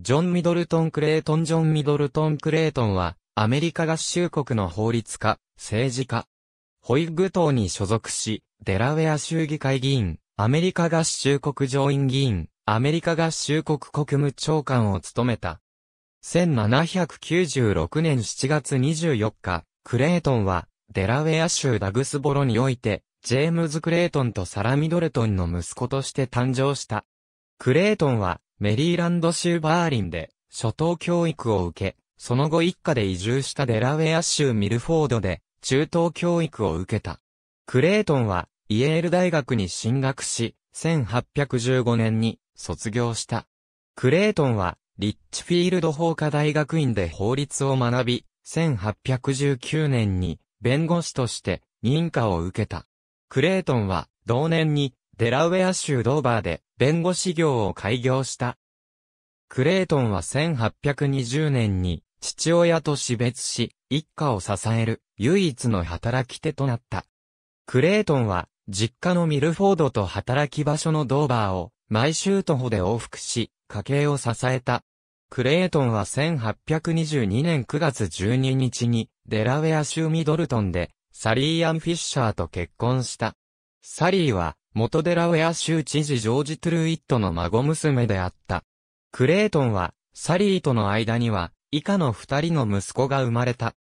ジョン・ミドルトン・クレートン・ジョン・ミドルトン・クレートンは、アメリカ合衆国の法律家、政治家。ホイッグ党に所属し、デラウェア州議会議員、アメリカ合衆国上院議員、アメリカ合衆国国務長官を務めた。1796年7月24日、クレートンは、デラウェア州ダグスボロにおいて、ジェームズ・クレートンとサラ・ミドルトンの息子として誕生した。クレートンは、メリーランド州バーリンで、初等教育を受け、その後一家で移住したデラウェア州ミルフォードで、中等教育を受けた。クレイトンは、イエール大学に進学し、1815年に卒業した。クレイトンは、リッチフィールド法科大学院で法律を学び、1819年に弁護士として認可を受けた。クレイトンは同年にデラウェア州ドーバーで弁護士業を開業した。クレイトンは1820年に父親と死別し、一家を支える唯一の働き手となった。クレイトンは実家のミルフォードと働き場所のドーバーを毎週徒歩で往復し、家計を支えた。クレイトンは1822年9月12日にデラウェア州ミドルトンでサリー・アン・フィッシャーと結婚した。サリーは元デラウェア州知事ジョージ・トゥルイットの孫娘であった。クレイトンは、サリーとの間には、以下の二人の息子が生まれた。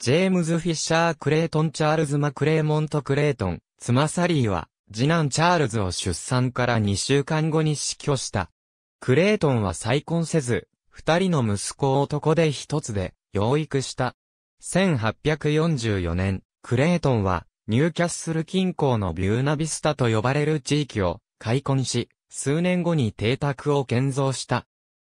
ジェームズ・フィッシャー・クレイトン・チャールズ・マクレーモント・クレイトン、妻サリーは、次男チャールズを出産から2週間後に死去した。クレイトンは再婚せず、二人の息子を男で一つで、養育した。1844年、クレイトンは、ニューキャッスル近郊のビューナビスタと呼ばれる地域を開墾し、数年後に邸宅を建造した。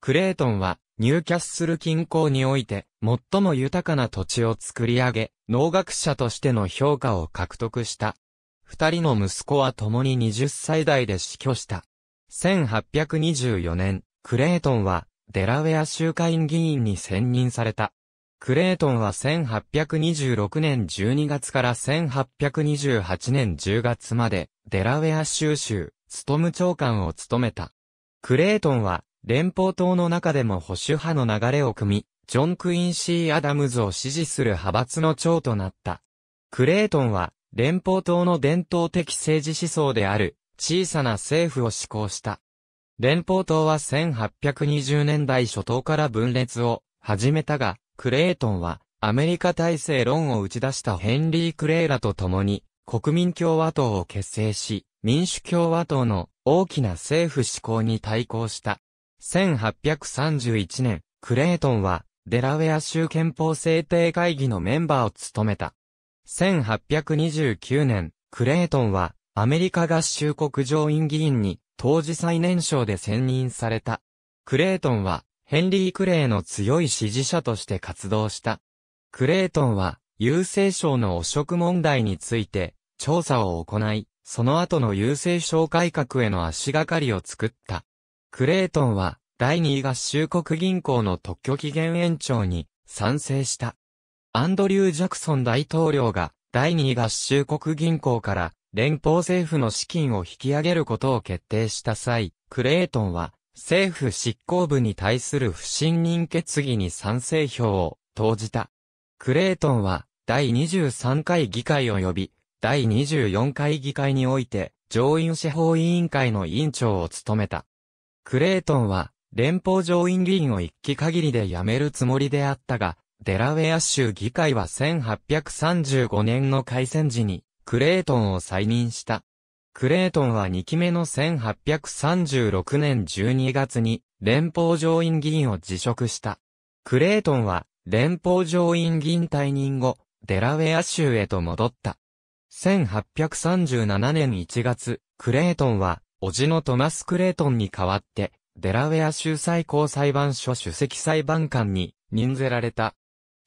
クレートンは、ニューキャッスル近郊において、最も豊かな土地を作り上げ、農学者としての評価を獲得した。二人の息子は共に20歳代で死去した。1824年、クレートンは、デラウェア州会議員に選任された。クレートンは1826年12月から1828年10月まで、デラウェア州州、ストム長官を務めた。クレートンは、連邦党の中でも保守派の流れを組み、ジョン・クインシー・アダムズを支持する派閥の長となった。クレートンは、連邦党の伝統的政治思想である、小さな政府を施行した。連邦党は1820年代初頭から分裂を始めたが、クレイトンは、アメリカ体制論を打ち出したヘンリー・クレイラと共に、国民共和党を結成し、民主共和党の大きな政府志向に対抗した。1831年、クレイトンは、デラウェア州憲法制定会議のメンバーを務めた。1829年、クレイトンは、アメリカ合衆国上院議員に、当時最年少で選任された。クレイトンは、ヘンリー・クレイの強い支持者として活動した。クレイトンは、郵政省の汚職問題について、調査を行い、その後の郵政省改革への足がかりを作った。クレイトンは、第2合衆国銀行の特許期限延長に賛成した。アンドリュー・ジャクソン大統領が第2合衆国銀行から連邦政府の資金を引き上げることを決定した際、クレイトンは政府執行部に対する不信任決議に賛成票を投じた。クレートンは第23回議会及び第24回議会において上院司法委員会の委員長を務めた。クレートンは連邦上院議員を一期限りで辞めるつもりであったが、デラウェア州議会は1835年の改選時にクレートンを再任した。クレートンは2期目の1836年12月に連邦上院議員を辞職した。クレートンは連邦上院議員退任後、デラウェア州へと戻った。1837年1月、クレートンは、叔父のトマス・クレートンに代わって、デラウェア州最高裁判所主席裁判官に任ぜられた。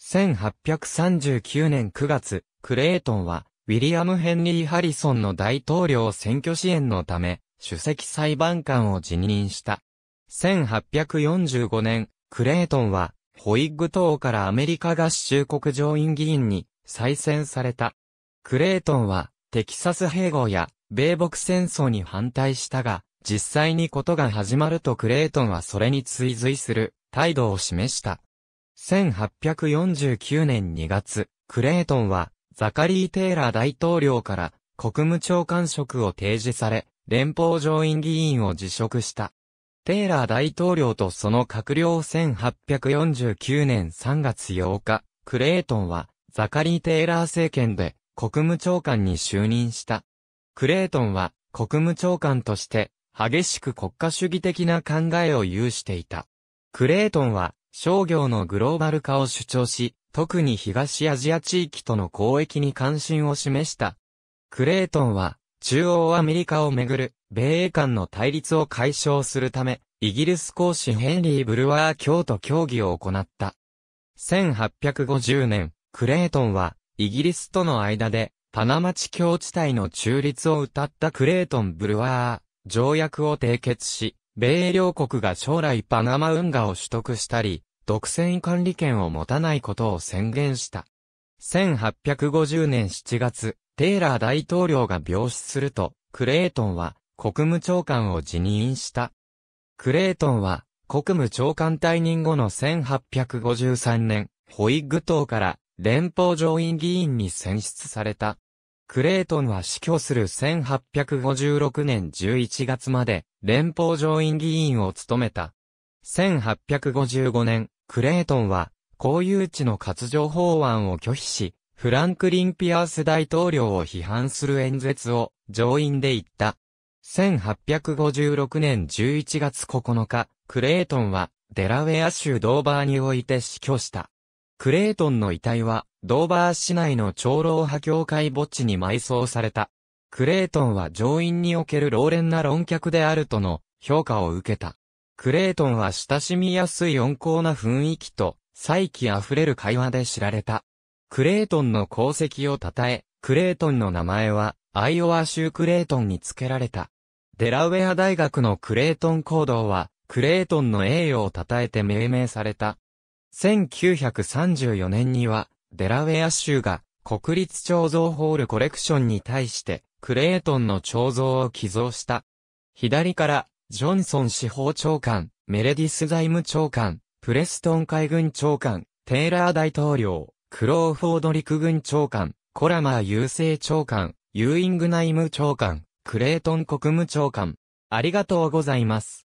1839年9月、クレートンは、ウィリアム・ヘンリー・ハリソンの大統領選挙支援のため、主席裁判官を辞任した。1845年、クレートンは、ホイッグ党からアメリカ合衆国上院議員に再選された。クレートンは、テキサス併合や、米北戦争に反対したが、実際にことが始まるとクレートンはそれに追随する態度を示した。1849年2月、クレートンはザカリー・テイラー大統領から国務長官職を提示され、連邦上院議員を辞職した。テイラー大統領とその閣僚1849年3月8日、クレイトンはザカリー・テイラー政権で国務長官に就任した。クレイトンは国務長官として激しく国家主義的な考えを有していた。クレイトンは商業のグローバル化を主張し、特に東アジア地域との交易に関心を示した。クレイトンは、中央アメリカをめぐる、米英間の対立を解消するため、イギリス公使ヘンリー・ブルワー教徒協議を行った。1850年、クレイトンは、イギリスとの間で、パナマ地境地帯の中立を謳ったクレイトン・ブルワー条約を締結し、米英両国が将来パナマ運河を取得したり、独占管理権を持たないことを宣言した。1850年7月、テイラー大統領が病死すると、クレートンは国務長官を辞任した。クレートンは国務長官退任後の1853年、ホイッグ党から連邦上院議員に選出された。クレートンは死去する1856年11月まで連邦上院議員を務めた。1855年、クレートンは、公有地の割譲法案を拒否し、フランクリン・ピアース大統領を批判する演説を上院で言った。1856年11月9日、クレートンはデラウェア州ドーバーにおいて死去した。クレートンの遺体はドーバー市内の長老派教会墓地に埋葬された。クレートンは上院における老練な論客であるとの評価を受けた。クレイトンは親しみやすい温厚な雰囲気と、再起あふれる会話で知られた。クレイトンの功績を称え、クレイトンの名前は、アイオワ州クレイトンに付けられた。デラウェア大学のクレイトン行動は、クレイトンの栄誉を称えて命名された。1934年には、デラウェア州が、国立彫像ホールコレクションに対して、クレイトンの彫像を寄贈した。左から、ジョンソン司法長官、メレディス財務長官、プレストン海軍長官、テイラー大統領、クローフォード陸軍長官、コラマー郵政長官、ユーイング内務長官、クレートン国務長官。ありがとうございます。